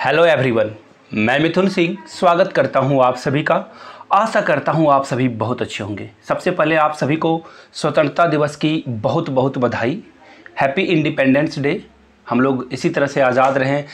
hello everyone मैं मिथुन सिंह स्वागत करता हूं आप सभी का आशा करता हूं आप सभी बहुत अच्छे होंगे सबसे पहले आप सभी को स्वतंत्रता दिवस की बहुत बहुत बधाई हैप्पी इंडिपेंडेंस डे हम लोग इसी तरह से आज़ाद रहें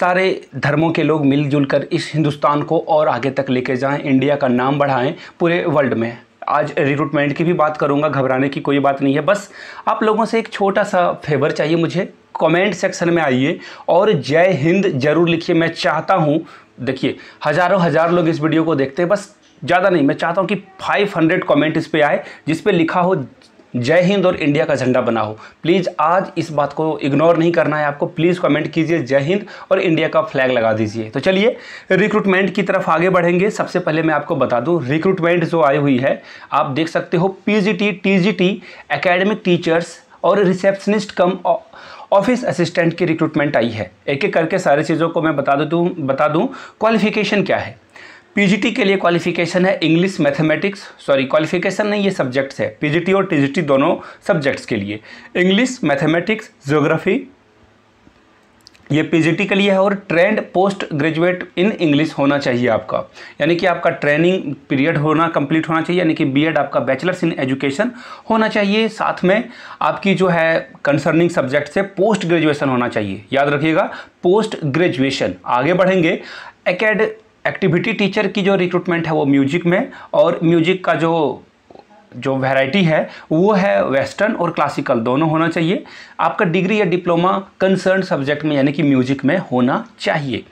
सारे धर्मों के लोग मिलजुल कर इस हिंदुस्तान को और आगे तक लेके जाएं इंडिया का नाम बढ़ाएं पूरे वर्ल्ड में आज रिक्रूटमेंट की भी बात करूंगा घबराने की कोई बात नहीं है बस आप लोगों से एक छोटा सा फेवर चाहिए मुझे कमेंट सेक्शन में आइए और जय हिंद जरूर लिखिए मैं चाहता हूँ देखिए हज़ारों हज़ार लोग इस वीडियो को देखते हैं बस ज़्यादा नहीं मैं चाहता हूँ कि 500 कमेंट इस पर आए जिस लिखा हो जय हिंद और इंडिया का झंडा बना हो प्लीज़ आज इस बात को इग्नोर नहीं करना है आपको प्लीज़ कमेंट कीजिए जय हिंद और इंडिया का फ्लैग लगा दीजिए तो चलिए रिक्रूटमेंट की तरफ आगे बढ़ेंगे सबसे पहले मैं आपको बता दूं रिक्रूटमेंट जो आई हुई है आप देख सकते हो P G G TGT academic teachers और रिसेप्शनिस्ट कम ऑफिस असिस्टेंट की रिक्रूटमेंट आई है एक एक करके सारे चीज़ों को मैं बता दूँ बता दूँ क्वालिफिकेशन क्या है पीजीटी के लिए क्वालिफिकेशन है इंग्लिश मैथमेटिक्स सॉरी क्वालिफिकेशन नहीं ये सब्जेक्ट्स है पीजीटी और टीजीटी दोनों सब्जेक्ट्स के लिए इंग्लिश मैथमेटिक्स ज्योग्राफी ये पीजीटी के लिए है और trained post graduate in English होना चाहिए आपका यानी कि आपका ट्रेनिंग पीरियड होना कंप्लीट होना चाहिए यानी कि बीएड आपका बैचलर्स इन एजुकेशन होना चाहिए साथ में आपकी जो है कंसर्निंग सब्जेक्ट से पोस्ट ग्रेजुएशन होना चाहिए याद रखिएगा पोस्ट ग्रेजुएशन आगे बढ़ेंगे एकेड एक्टिविटी टीचर की जो रिक्रूटमेंट है वो म्यूजिक में और म्यूजिक का जो जो वैरायटी है वो है वेस्टर्न और क्लासिकल दोनों होना चाहिए आपका डिग्री या डिप्लोमा कंसर्न सब्जेक्ट में यानी कि म्यूजिक में होना चाहिए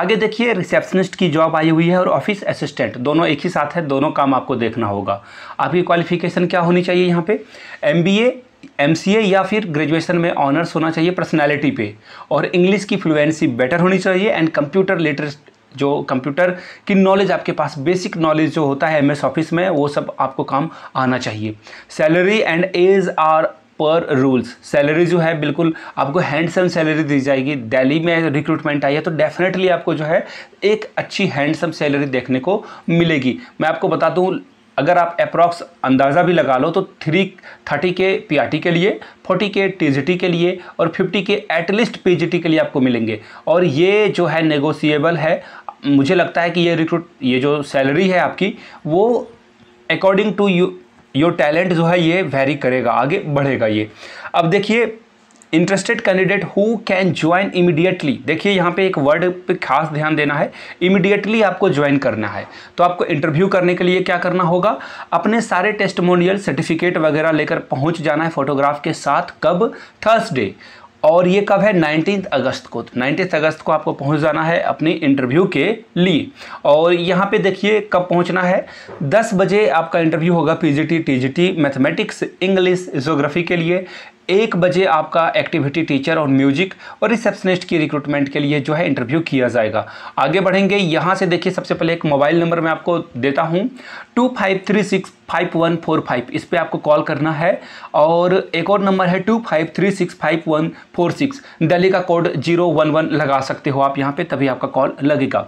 आगे देखिए रिसेप्शनिस्ट की जॉब आई हुई है और ऑफिस असिस्टेंट दोनों एक ही साथ है दोनों काम आपको देखना होगा आपकी क्वालिफिकेशन क्या होनी चाहिए यहाँ पे एम एम या फिर ग्रेजुएशन में ऑनर्स होना चाहिए पर्सनालिटी पे और इंग्लिश की फ्लुएंसी बेटर होनी चाहिए एंड कंप्यूटर लिटरेस जो कंप्यूटर की नॉलेज आपके पास बेसिक नॉलेज जो होता है एम ऑफिस में वो सब आपको काम आना चाहिए salary and age are per rules salary जो है बिल्कुल आपको हैंडसम सैलरी दी जाएगी दिल्ली में रिक्रूटमेंट आई है तो डेफिनेटली आपको जो है एक अच्छी हैंडसम सैलरी देखने को मिलेगी मैं आपको बता दूँ अगर आप अप्रॉक्स अंदाज़ा भी लगा लो तो थ्री थर्टी के पी के लिए फोर्टी के टी के लिए और फिफ्टी के एटलीस्ट पी के लिए आपको मिलेंगे और ये जो है नेगोशिएबल है मुझे लगता है कि ये रिक्रूट ये जो सैलरी है आपकी वो according to you your talent जो है ये वेरी करेगा आगे बढ़ेगा ये अब देखिए interested candidate who can join immediately देखिए यहाँ पे एक वर्ड पे खास ध्यान देना है इमीडिएटली आपको ज्वाइन करना है तो आपको इंटरव्यू करने के लिए क्या करना होगा अपने सारे टेस्टमोनियल सर्टिफिकेट वगैरह लेकर पहुँच जाना है फोटोग्राफ के साथ कब थर्सडे और ये कब है नाइनटीन अगस्त को तो नाइनटीन अगस्त को आपको पहुंच जाना है अपनी इंटरव्यू के लिए और यहाँ पे देखिए कब पहुंचना है 10 बजे आपका इंटरव्यू होगा PGT TGT mathematics English geography के लिए एक बजे आपका एक्टिविटी टीचर और म्यूजिक और रिसेप्शनिस्ट की रिक्रूटमेंट के लिए जो है इंटरव्यू किया जाएगा आगे बढ़ेंगे यहाँ से देखिए सबसे पहले एक मोबाइल नंबर मैं आपको देता हूँ two five three six five one four five इस पर आपको कॉल करना है और एक और नंबर है two five three six five one four six Delhi का कोड जीरो वन वन लगा सकते हो आप यहाँ पे तभी आपका कॉल लगेगा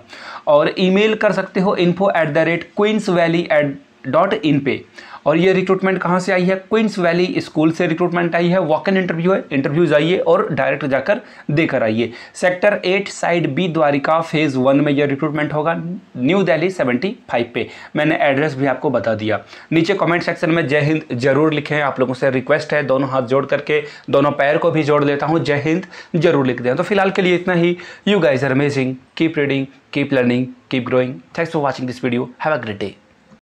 और ईमेल कर सकते हो info at the rate queens valley at dot in पे और ये रिक्रूटमेंट कहाँ से आई है क्वींस वैली स्कूल से रिक्रूटमेंट आई है वॉक इन इंटरव्यू है इंटरव्यू जाइए और डायरेक्ट जाकर देकर आइए sector eight side B Dwarka phase one में यह रिक्रूटमेंट होगा न्यू दिल्ली सेवेंटी फाइव पे मैंने एड्रेस भी आपको बता दिया नीचे कॉमेंट सेक्शन में जय हिंद जरूर लिखें आप लोगों से रिक्वेस्ट है दोनों हाथ जोड़ करके दोनों पैर को भी जोड़ देता हूँ जय हिंद जरूर लिख दें तो फिलहाल के लिए इतना ही you guys are amazing keep reading keep learning keep growing thanks for watching this video have a great day